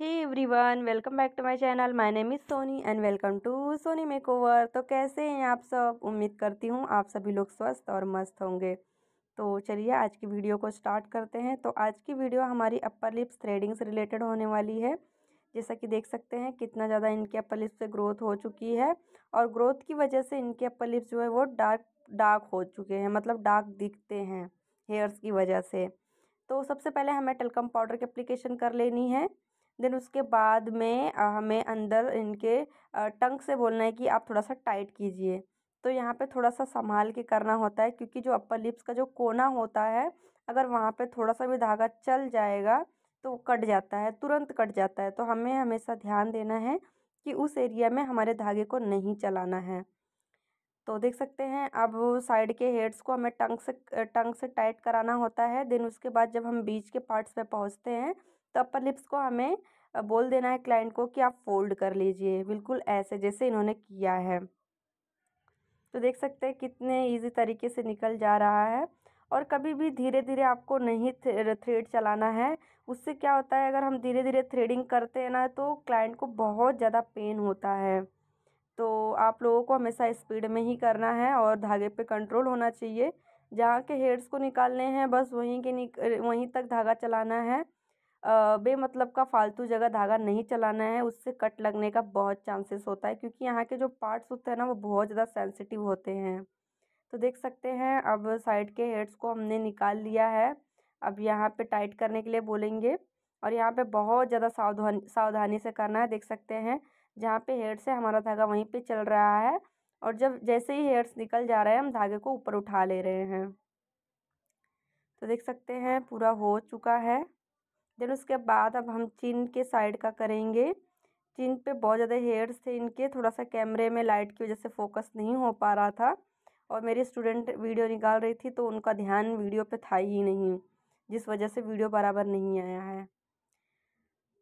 hey everyone welcome back to my channel my name is Soni and welcome to Soni makeover तो कैसे हैं आप सब उम्मीद करती हूँ आप सभी लोग स्वस्थ और मस्त होंगे तो चलिए आज की वीडियो को स्टार्ट करते हैं तो आज की वीडियो हमारी अपर लिप्स थ्रेडिंग से रिलेटेड होने वाली है जैसा कि देख सकते हैं कितना ज़्यादा इनके अपर लिप्स से ग्रोथ हो चुकी है और ग्रोथ की वजह से इनके अपर लिप्स जो है वो डार्क डार्क हो चुके हैं मतलब डार्क दिखते हैं हेयर्स की वजह से तो सबसे पहले हमें टेलकम पाउडर की अप्लीकेशन कर लेनी है देन उसके बाद में हमें अंदर इनके टंग से बोलना है कि आप थोड़ा सा टाइट कीजिए तो यहाँ पे थोड़ा सा संभाल के करना होता है क्योंकि जो अपर लिप्स का जो कोना होता है अगर वहाँ पे थोड़ा सा भी धागा चल जाएगा तो कट जाता है तुरंत कट जाता है तो हमें हमेशा ध्यान देना है कि उस एरिया में हमारे धागे को नहीं चलाना है तो देख सकते हैं अब साइड के हेड्स को हमें टंग से टंग से टाइट कराना होता है देन उसके बाद जब हम बीच के पार्ट्स पर पहुँचते हैं तो अपर लिप्स को हमें बोल देना है क्लाइंट को कि आप फोल्ड कर लीजिए बिल्कुल ऐसे जैसे इन्होंने किया है तो देख सकते हैं कितने इजी तरीके से निकल जा रहा है और कभी भी धीरे धीरे आपको नहीं थ्रेड चलाना है उससे क्या होता है अगर हम धीरे धीरे थ्रेडिंग करते हैं ना तो क्लाइंट को बहुत ज़्यादा पेन होता है तो आप लोगों को हमेशा स्पीड में ही करना है और धागे पे कंट्रोल होना चाहिए जहाँ के हेड्स को निकालने हैं बस वहीं के निक वहीं तक धागा चलाना है बेमतलब का फालतू जगह धागा नहीं चलाना है उससे कट लगने का बहुत चांसेस होता है क्योंकि यहाँ के जो पार्ट्स होते हैं ना वो बहुत ज़्यादा सेंसिटिव होते हैं तो देख सकते हैं अब साइड के हेड्स को हमने निकाल लिया है अब यहाँ पे टाइट करने के लिए बोलेंगे और यहाँ पे बहुत ज़्यादा सावधान सावधानी से करना है देख सकते हैं जहाँ पे हेड से हमारा धागा वहीं पे चल रहा है और जब जैसे ही हेड्स निकल जा रहे हैं हम धागे को ऊपर उठा ले रहे हैं तो देख सकते हैं पूरा हो चुका है देन उसके बाद अब हम चिन के साइड का करेंगे चिन पे बहुत ज़्यादा हेयर्स थे इनके थोड़ा सा कैमरे में लाइट की वजह से फोकस नहीं हो पा रहा था और मेरी स्टूडेंट वीडियो निकाल रही थी तो उनका ध्यान वीडियो पे था ही नहीं जिस वजह से वीडियो बराबर नहीं आया है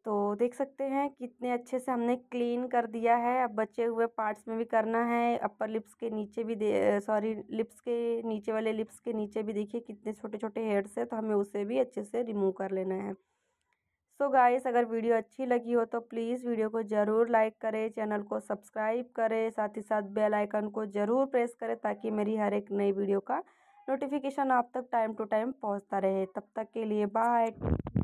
तो देख सकते हैं कितने अच्छे से हमने क्लीन कर दिया है अब बचे हुए पार्ट्स में भी करना है अपर लिप्स के नीचे भी दे सॉरी लिप्स के नीचे वाले लिप्स के नीचे भी देखिए कितने छोटे छोटे हेयर्स है तो हमें उसे भी अच्छे से रिमूव कर लेना है सो so गाइस अगर वीडियो अच्छी लगी हो तो प्लीज़ वीडियो को ज़रूर लाइक करें चैनल को सब्सक्राइब करें साथ ही साथ बेल आइकन को ज़रूर प्रेस करें ताकि मेरी हर एक नई वीडियो का नोटिफिकेशन आप तक टाइम टू टाइम पहुंचता रहे तब तक के लिए बाय